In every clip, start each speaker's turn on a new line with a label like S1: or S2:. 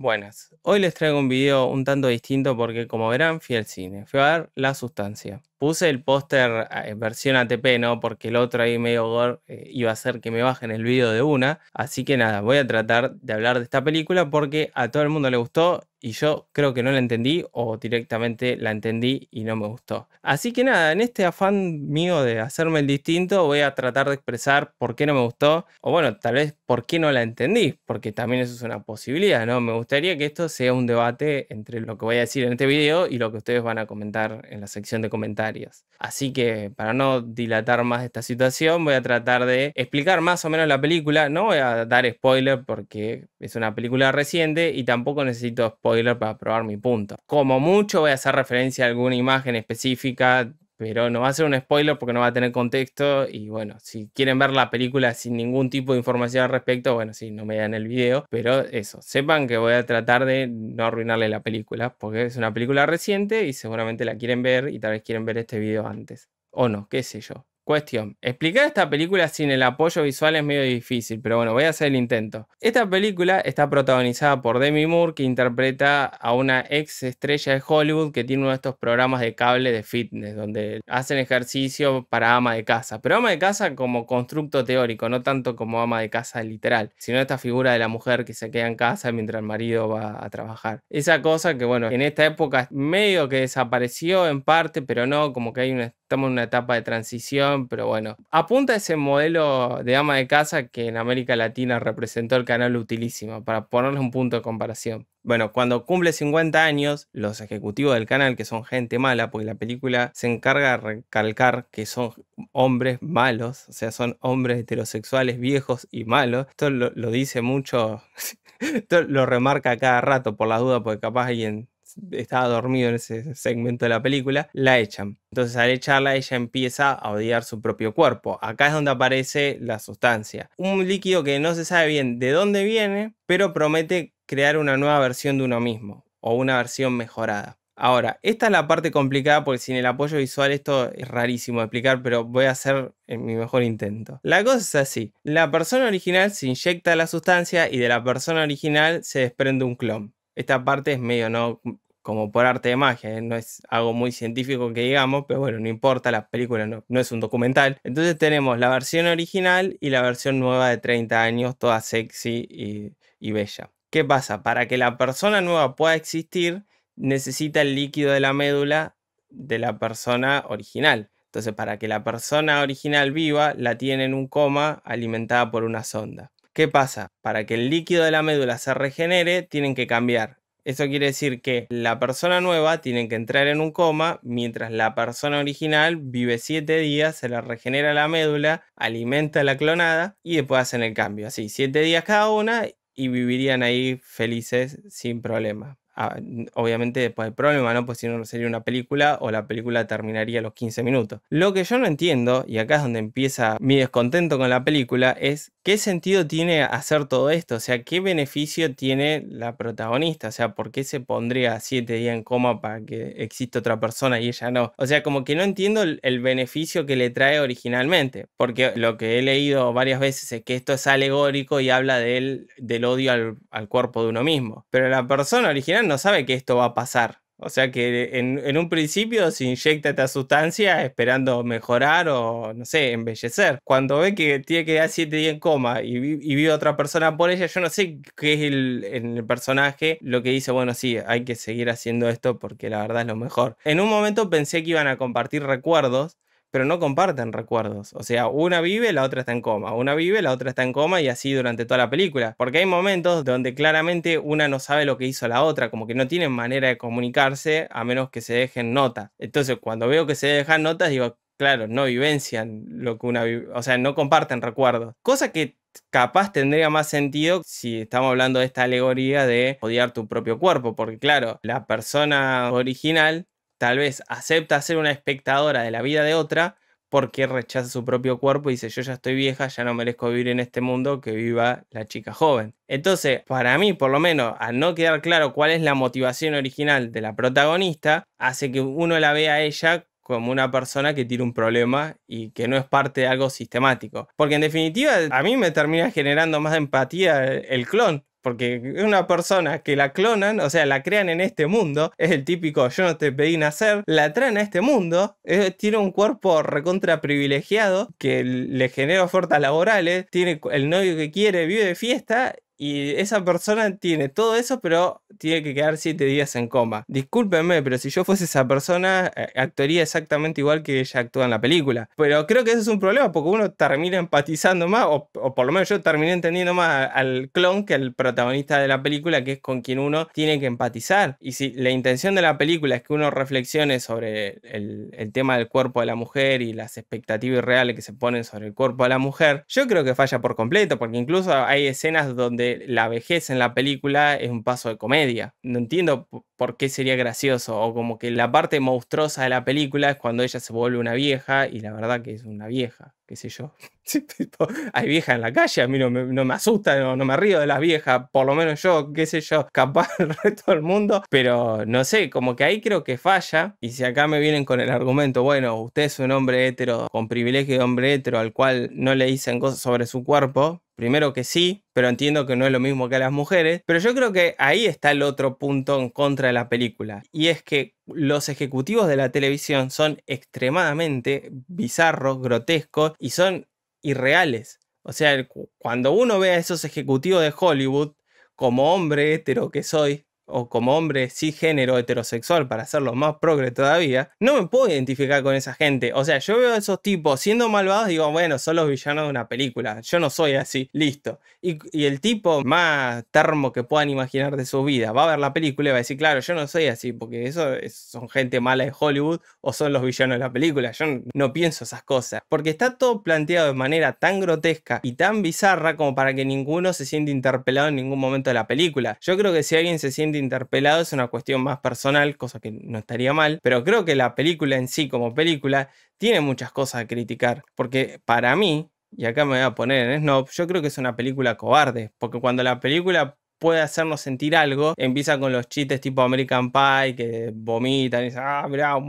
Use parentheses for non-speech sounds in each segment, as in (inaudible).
S1: Buenas, hoy les traigo un video un tanto distinto porque como verán fui al cine, fui a ver La Sustancia. Puse el póster ah, en versión ATP, ¿no? Porque el otro ahí medio gore eh, iba a hacer que me bajen el video de una. Así que nada, voy a tratar de hablar de esta película porque a todo el mundo le gustó y yo creo que no la entendí o directamente la entendí y no me gustó. Así que nada, en este afán mío de hacerme el distinto voy a tratar de expresar por qué no me gustó o bueno, tal vez por qué no la entendí, porque también eso es una posibilidad, ¿no? Me gustaría que esto sea un debate entre lo que voy a decir en este video y lo que ustedes van a comentar en la sección de comentarios. Así que para no dilatar más esta situación voy a tratar de explicar más o menos la película, no voy a dar spoiler porque es una película reciente y tampoco necesito spoiler para probar mi punto. Como mucho voy a hacer referencia a alguna imagen específica, pero no va a ser un spoiler porque no va a tener contexto y bueno, si quieren ver la película sin ningún tipo de información al respecto, bueno, si no me dan el video, pero eso, sepan que voy a tratar de no arruinarle la película porque es una película reciente y seguramente la quieren ver y tal vez quieren ver este video antes. O no, qué sé yo. Cuestión. Explicar esta película sin el apoyo visual es medio difícil, pero bueno, voy a hacer el intento. Esta película está protagonizada por Demi Moore, que interpreta a una ex estrella de Hollywood que tiene uno de estos programas de cable de fitness, donde hacen ejercicio para ama de casa. Pero ama de casa como constructo teórico, no tanto como ama de casa literal, sino esta figura de la mujer que se queda en casa mientras el marido va a trabajar. Esa cosa que, bueno, en esta época medio que desapareció en parte, pero no, como que hay una, estamos en una etapa de transición pero bueno, apunta a ese modelo de ama de casa que en América Latina representó el canal utilísimo para ponerle un punto de comparación. Bueno, cuando cumple 50 años, los ejecutivos del canal, que son gente mala, porque la película se encarga de recalcar que son hombres malos, o sea, son hombres heterosexuales viejos y malos. Esto lo, lo dice mucho, (laughs) esto lo remarca cada rato por la duda, porque capaz alguien estaba dormido en ese segmento de la película, la echan. Entonces al echarla ella empieza a odiar su propio cuerpo. Acá es donde aparece la sustancia. Un líquido que no se sabe bien de dónde viene, pero promete crear una nueva versión de uno mismo o una versión mejorada. Ahora, esta es la parte complicada porque sin el apoyo visual esto es rarísimo de explicar, pero voy a hacer mi mejor intento. La cosa es así, la persona original se inyecta la sustancia y de la persona original se desprende un clon esta parte es medio, ¿no? Como por arte de magia, ¿eh? no es algo muy científico que digamos, pero bueno, no importa, la película no, es un documental. Entonces tenemos la versión original y la versión nueva de 30 años, toda sexy y, y bella. ¿Qué pasa? Para que la persona nueva pueda existir, necesita el líquido de la médula de la persona original. Entonces, para que la persona original viva, la tiene en un coma alimentada por una sonda. ¿Qué pasa? Para que el líquido de la médula se regenere, tienen que cambiar. Eso quiere decir que la persona nueva tiene que entrar en un coma, mientras la persona original vive 7 días, se la regenera la médula, alimenta la clonada y después hacen el cambio. Así, 7 días cada una y vivirían ahí felices sin problema. Ah, obviamente después del problema, ¿no? Pues si no, sería una película o la película terminaría a los 15 minutos. Lo que yo no entiendo, y acá es donde empieza mi descontento con la película, es ¿qué sentido tiene hacer todo esto? O sea, ¿qué beneficio tiene la protagonista? O sea, ¿por qué se pondría siete días en coma para que exista otra persona y ella no? O sea, como que no entiendo el, beneficio que le trae originalmente, porque lo que he leído varias veces es que esto es alegórico y habla del odio al, al cuerpo de uno mismo, pero la persona original no sabe que esto va a pasar. O sea que en, un principio se inyecta esta sustancia esperando mejorar o, no sé, embellecer. Cuando ve que tiene que dar 7 días en coma y, y vive otra persona por ella, yo no sé qué es el, el, personaje lo que dice, bueno, sí, hay que seguir haciendo esto porque la verdad es lo mejor. En un momento pensé que iban a compartir recuerdos, pero no comparten recuerdos. O sea, una vive, la otra está en coma, una vive, la otra está en coma y así durante toda la película. Porque hay momentos donde claramente una no sabe lo que hizo la otra, como que no tienen manera de comunicarse a menos que se dejen notas. Entonces, cuando veo que se dejan notas, digo, claro, no vivencian lo que una, vive. o sea, no comparten recuerdos. Cosa que capaz tendría más sentido si estamos hablando de esta alegoría de odiar tu propio cuerpo, porque claro, la persona original tal vez acepta ser una espectadora de la vida de otra porque rechaza su propio cuerpo y dice yo ya estoy vieja, ya no merezco vivir en este mundo, que viva la chica joven. Entonces, para mí, por lo menos, al no quedar claro cuál es la motivación original de la protagonista, hace que uno la vea a ella como una persona que tiene un problema y que no es parte de algo sistemático. Porque en definitiva, a mí me termina generando más empatía el clon, porque una persona que la clonan, o sea, la crean en este mundo, es el típico yo no te pedí nacer, la traen a este mundo, eh, tiene un cuerpo recontra privilegiado que le genera ofertas laborales, tiene el novio que quiere, vive de fiesta y esa persona tiene todo eso, pero tiene que quedar siete días en coma. Discúlpenme, pero si yo fuese esa persona, eh, actuaría exactamente igual que ella actúa en la película. Pero creo que ese es un problema, porque uno termina empatizando más, o, por lo menos yo terminé entendiendo más al clon que al protagonista de la película, que es con quien uno tiene que empatizar. Y si la intención de la película es que uno reflexione sobre el, el tema del cuerpo de la mujer y las expectativas reales que se ponen sobre el cuerpo de la mujer, yo creo que falla por completo, porque incluso hay escenas donde la vejez en la película es un paso de comedia. No entiendo por qué sería gracioso, o como que la parte monstruosa de la película es cuando ella se vuelve una vieja, y la verdad que es una vieja qué sé yo. (laughs) Hay viejas en la calle, a mí no me, asusta, no, me río de las viejas, por lo menos yo, qué sé yo, (laughs) capaz el resto del mundo, pero no sé, como que ahí creo que falla. Y si acá me vienen con el argumento, bueno, usted es un hombre hetero, con privilegio de hombre hetero, al cual no le dicen cosas sobre su cuerpo, Primero que sí, pero entiendo que no es lo mismo que a las mujeres. Pero yo creo que ahí está el otro punto en contra de la película. Y es que los ejecutivos de la televisión son extremadamente bizarros, grotescos y son irreales. O sea, cuando uno ve a esos ejecutivos de Hollywood, como hombre hetero que soy, o como hombre género heterosexual, para hacerlo más progre todavía, no me puedo identificar con esa gente. O sea, yo veo a esos tipos siendo malvados, digo, bueno, son los villanos de una película, yo no soy así, listo. Y, el tipo más termo que puedan imaginar de su vida va a ver la película y va a decir, claro, yo no soy así, porque eso son gente mala de Hollywood o son los villanos de la película, yo no, pienso esas cosas, porque está todo planteado de manera tan grotesca y tan bizarra como para que ninguno se siente interpelado en ningún momento de la película. Yo creo que si alguien se siente interpelado, es una cuestión más personal, cosa que no estaría mal, pero creo que la película en sí como película tiene muchas cosas a criticar, porque para mí, y acá me voy a poner en snob, yo creo que es una película cobarde, porque cuando la película puede hacernos sentir algo, empieza con los chistes tipo American Pie que vomitan y dicen, ah, mirá, un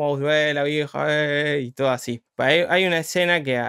S1: la vieja, eh", y todo así. Hay, una escena que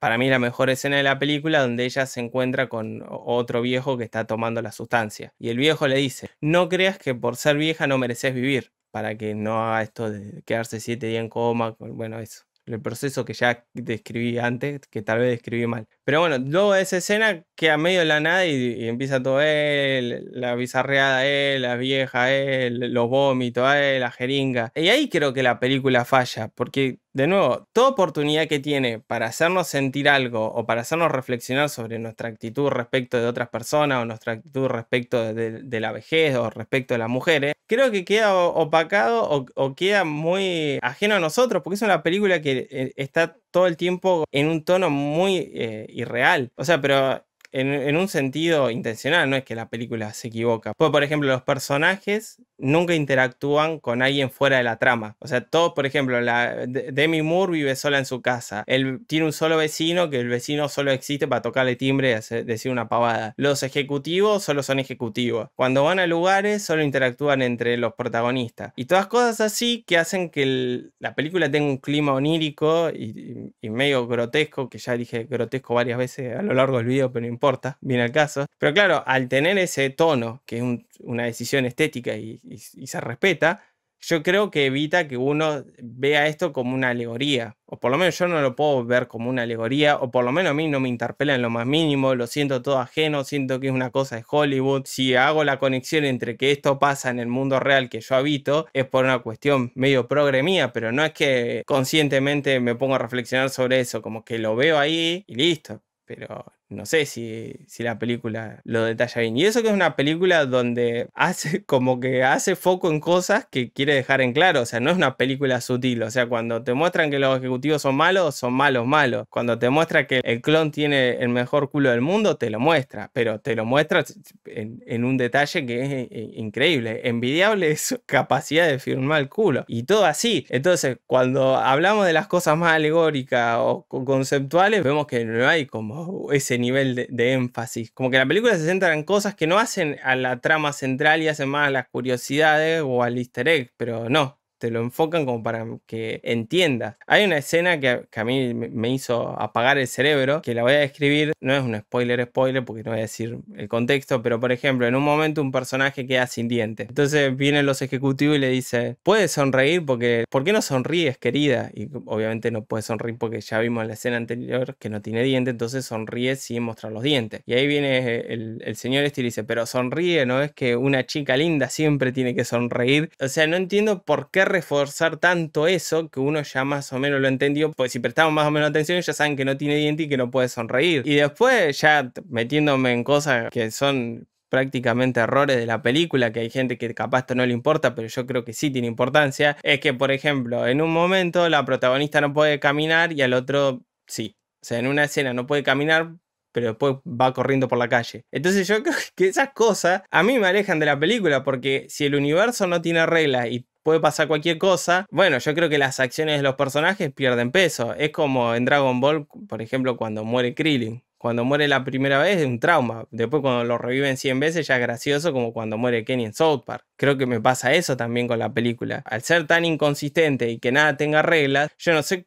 S1: para mí es la mejor escena de la película donde ella se encuentra con otro viejo que está tomando la sustancia. Y el viejo le dice, no creas que por ser vieja no mereces vivir, para que no haga esto de quedarse siete días en coma, bueno, eso. El proceso que ya describí antes, que tal vez describí mal. Pero bueno, luego de esa escena queda medio de la nada y, empieza todo él, la bizarreada él, la vieja él, los vómitos él, eh, la jeringa. Y ahí creo que la película falla, porque de nuevo, toda oportunidad que tiene para hacernos sentir algo o para hacernos reflexionar sobre nuestra actitud respecto de otras personas o nuestra actitud respecto de, la vejez o respecto de las mujeres, creo que queda opacado o, queda muy ajeno a nosotros, porque es una película que eh, está todo el tiempo en un tono muy... Eh, irreal. O sea, pero en, un sentido intencional, no es que la película se equivoca. Pues, por ejemplo, los personajes nunca interactúan con alguien fuera de la trama. O sea, todo por ejemplo, la, Demi Moore vive sola en su casa. Él tiene un solo vecino, que el vecino solo existe para tocarle timbre y decir una pavada. Los ejecutivos solo son ejecutivos. Cuando van a lugares, solo interactúan entre los protagonistas. Y todas cosas así que hacen que la película tenga un clima onírico y, medio grotesco, que ya dije grotesco varias veces a lo largo del video, pero importa, viene al caso. Pero claro, al tener ese tono, que es una decisión estética y, se respeta, yo creo que evita que uno vea esto como una alegoría, o por lo menos yo no lo puedo ver como una alegoría, o por lo menos a mí no me interpela en lo más mínimo, lo siento todo ajeno, siento que es una cosa de Hollywood, si hago la conexión entre que esto pasa en el mundo real que yo habito, es por una cuestión medio progre mía, pero no es que conscientemente me ponga a reflexionar sobre eso, como que lo veo ahí y listo, pero no sé si, la película lo detalla bien. Y eso que es una película donde (laughs) hace como que hace foco en cosas que quiere dejar en claro. O sea, no es una película sutil. O sea, cuando te muestran que los ejecutivos son malos, son malos, malos. Cuando te muestra que el clon tiene el mejor culo del mundo, te lo muestra. Pero te lo muestra en, un detalle que es eh, increíble. Envidiable es su capacidad de firmar el culo. Y todo así. Entonces, cuando hablamos de las cosas más alegóricas o conceptuales, vemos que no hay como ese nivel de, énfasis. Como que la película se centra en cosas que no hacen a la trama central y hacen más a las curiosidades o al easter egg, pero no te lo enfocan como para que entiendas. Hay una escena que, a mí me hizo apagar el cerebro, que la voy a describir, no es un spoiler spoiler porque no voy a decir el contexto, pero por ejemplo, en un momento un personaje queda sin dientes. Entonces vienen los ejecutivos y le dicen, puedes sonreír porque, ¿por qué no sonríes, querida? Y obviamente no puede sonreír porque ya vimos en la escena anterior que no tiene diente. entonces sonríe sin mostrar los dientes. Y ahí viene el, señor este y dice, pero sonríe, ¿no es que una chica linda siempre tiene que sonreír? O sea, no entiendo por qué reforzar tanto eso que uno ya más o menos lo entendió, pues si prestamos más o menos atención ya saben que no tiene diente y que no puede sonreír. Y después ya metiéndome en cosas que son prácticamente errores de la película, que hay gente que capaz esto no le importa, pero yo creo que sí tiene importancia, es que, por ejemplo, en un momento la protagonista no puede caminar y al otro sí. O sea, en una escena no puede caminar pero después va corriendo por la calle. Entonces yo creo (laughs) que esas cosas a mí me alejan de la película, porque si el universo no tiene reglas y puede pasar cualquier cosa. Bueno, yo creo que las acciones de los personajes pierden peso. Es como en Dragon Ball, por ejemplo, cuando muere Krillin. Cuando muere la primera vez es un trauma. Después cuando lo reviven 100 veces ya es gracioso como cuando muere Kenny en South Park. Creo que me pasa eso también con la película. Al ser tan inconsistente y que nada tenga reglas, yo no sé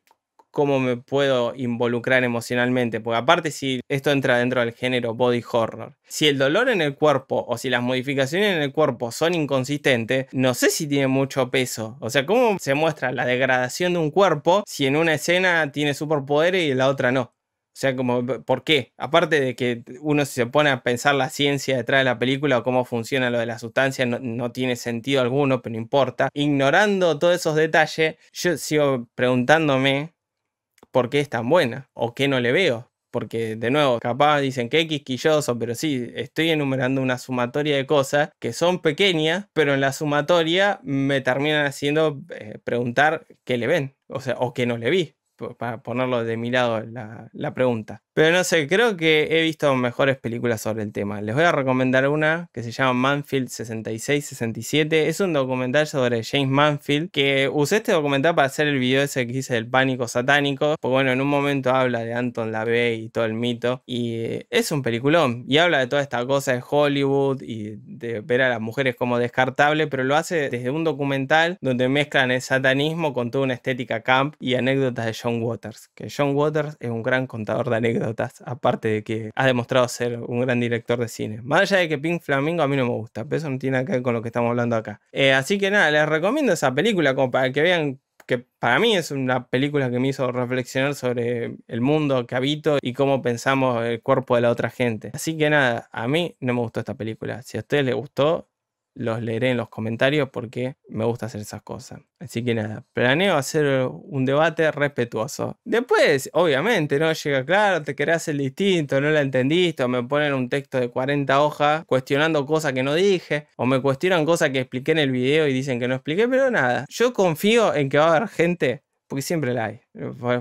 S1: cómo me puedo involucrar emocionalmente, porque aparte si esto entra dentro del género body horror, si el dolor en el cuerpo o si las modificaciones en el cuerpo son inconsistentes, no sé si tiene mucho peso. O sea, ¿cómo se muestra la degradación de un cuerpo si en una escena tiene superpoderes y en la otra no? O sea, como, ¿por qué? Aparte de que uno se pone a pensar la ciencia detrás de la película o cómo funciona lo de la sustancia, no tiene sentido alguno, pero no importa. Ignorando todos esos detalles, yo sigo preguntándome por qué es tan buena o qué no le veo. Porque, de nuevo, capaz dicen que es quisquilloso, pero sí, estoy enumerando una sumatoria de cosas que son pequeñas, pero en la sumatoria me terminan haciendo eh, preguntar qué le ven, o sea, o qué no le vi, para ponerlo de mi lado la pregunta. Pero no sé, creo que he visto mejores películas sobre el tema. Les voy a recomendar una que se llama Manfield 66-67 Es un documental sobre James Manfield que usé este documental para hacer el video ese que hice del pánico satánico. Porque bueno, en un momento habla de Anton LaVey y todo el mito. Y eh, es un peliculón. Y habla de toda esta cosa de Hollywood y de ver a las mujeres como descartable. Pero lo hace desde un documental donde mezclan el satanismo con toda una estética camp y anécdotas de John Waters. Que John Waters es un gran contador de anécdotas aparte de que ha demostrado ser un gran director de cine. Más allá de que Pink Flamingo a mí no me gusta, pero eso no tiene nada que ver con lo que estamos hablando acá. Eh, así que nada, les recomiendo esa película como para que vean que para mí es una película que me hizo reflexionar sobre el mundo que habito y cómo pensamos el cuerpo de la otra gente. Así que nada, a mí no me gustó esta película. Si a ustedes les gustó, los leeré en los comentarios porque me gusta hacer esas cosas. Así que nada, planeo hacer eh, un debate respetuoso. Después, obviamente, no llega claro, te querés el distinto, no la entendiste, o me ponen un texto de 40 hojas cuestionando cosas que no dije, o me cuestionan cosas que expliqué en el video y dicen que no expliqué, pero nada, yo confío en que va a haber gente porque siempre la hay.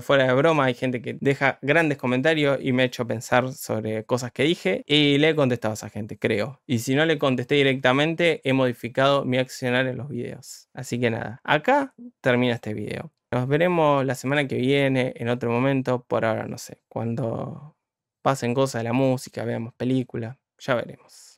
S1: Fuera de broma, hay gente que deja grandes comentarios y me ha hecho pensar sobre cosas que dije y le he contestado a esa gente, creo. Y si no le contesté directamente, he modificado mi accionar en los videos. Así que nada, acá termina este video. Nos veremos la semana que viene, en otro momento, por ahora no sé, cuando pasen cosas de la música, veamos películas, ya veremos.